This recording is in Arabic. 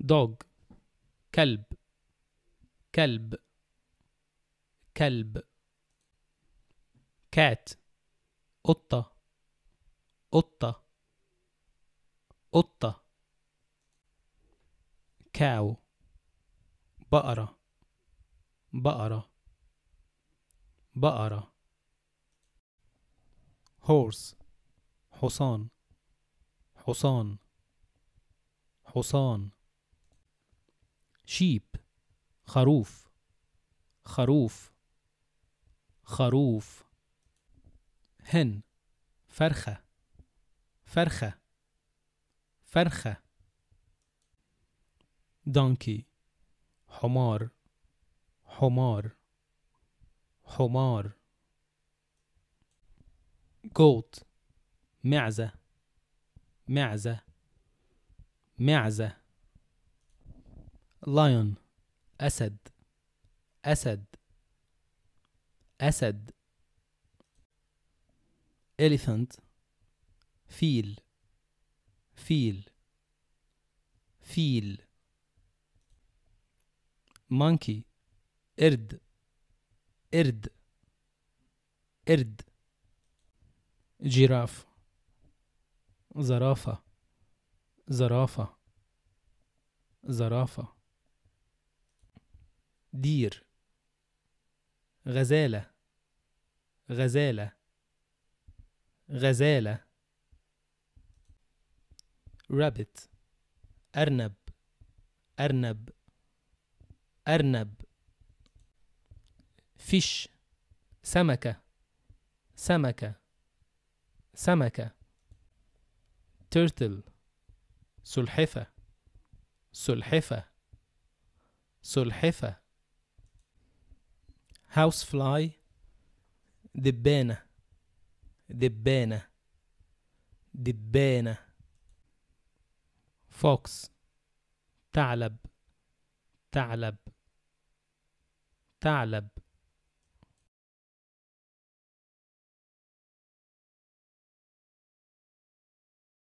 دوغ كلب كلب كلب كات قطة قطة قطة كاو بقرة بقرة بقرة horse حصان حصان حصان sheep خروف خروف خروف هن فرخة فرخة فرخة donkey حمار حمار حمار goat معزة معزة معزة lion أسد أسد أسد elephant فيل فيل فيل monkey قرد قرد قرد جراف زرافة زرافة زرافة دير غزالة غزالة غزالة رابت أرنب أرنب أرنب فيش سمكة سمكة سمكة تيرتل سلحفة سلحفة سلحفة هاوس فلاي دبانة دبانة دبانة فوكس ثعلب ثعلب ثعلب